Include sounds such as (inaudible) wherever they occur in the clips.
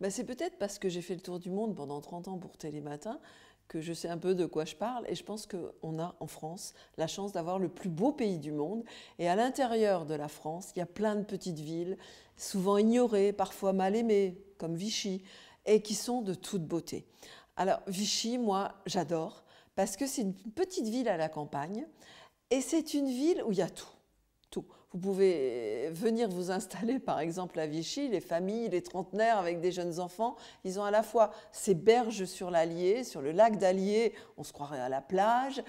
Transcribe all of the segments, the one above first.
Bah, c'est peut-être parce que j'ai fait le tour du monde pendant 30 ans pour Télématin que je sais un peu de quoi je parle et je pense qu'on a en France la chance d'avoir le plus beau pays du monde et à l'intérieur de la France, il y a plein de petites villes, souvent ignorées, parfois mal aimées, comme Vichy, et qui sont de toute beauté. Alors Vichy, moi, j'adore parce que c'est une petite ville à la campagne et c'est une ville où il y a tout. Vous pouvez venir vous installer, par exemple, à Vichy, les familles, les trentenaires avec des jeunes enfants, ils ont à la fois ces berges sur l'Allier, sur le lac d'Allier, on se croirait à la plage,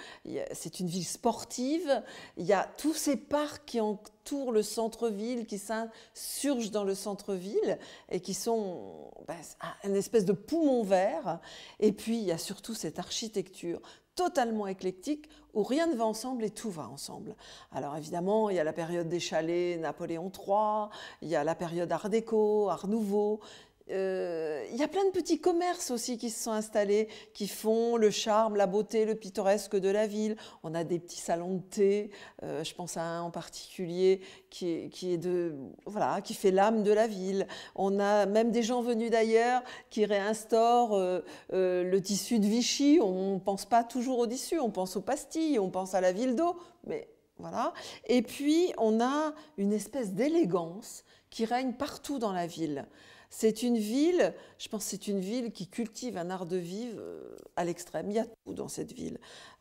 c'est une ville sportive, il y a tous ces parcs qui entourent le centre-ville, qui s'insurgent dans le centre-ville et qui sont ben, une espèce de poumon vert. Et puis, il y a surtout cette architecture totalement éclectique où rien ne va ensemble et tout va ensemble. Alors évidemment, il y a la période des chalets Napoléon III, il y a la période Art déco, Art nouveau, euh, il y a plein de petits commerces aussi qui se sont installés, qui font le charme, la beauté, le pittoresque de la ville. On a des petits salons de thé. Euh, je pense à un en particulier qui, est, de voilà, qui fait l'âme de la ville. On a même des gens venus d'ailleurs qui réinstaurent euh, le tissu de Vichy. On ne pense pas toujours au tissu, on pense aux pastilles, on pense à la ville d'eau, mais voilà. Et puis, on a une espèce d'élégance qui règne partout dans la ville. C'est une ville, je pense c'est une ville qui cultive un art de vivre euh, à l'extrême. Il y a tout dans cette ville.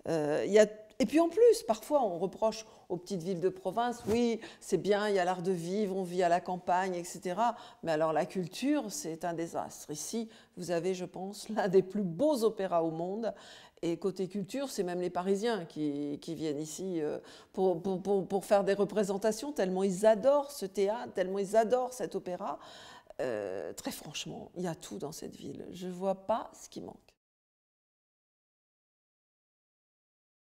Euh, il y a et puis en plus, parfois on reproche aux petites villes de province, oui, c'est bien, il y a l'art de vivre, on vit à la campagne, etc. Mais alors la culture, c'est un désastre. Ici, vous avez, je pense, (laughs) l'un des plus beaux opéras au monde. Et côté culture, c'est même les Parisiens qui, viennent ici euh, pour, pour, faire des représentations, tellement ils adorent ce théâtre, tellement ils adorent cet opéra. Euh, très franchement, il y a tout dans cette ville. Je ne vois pas ce qui manque.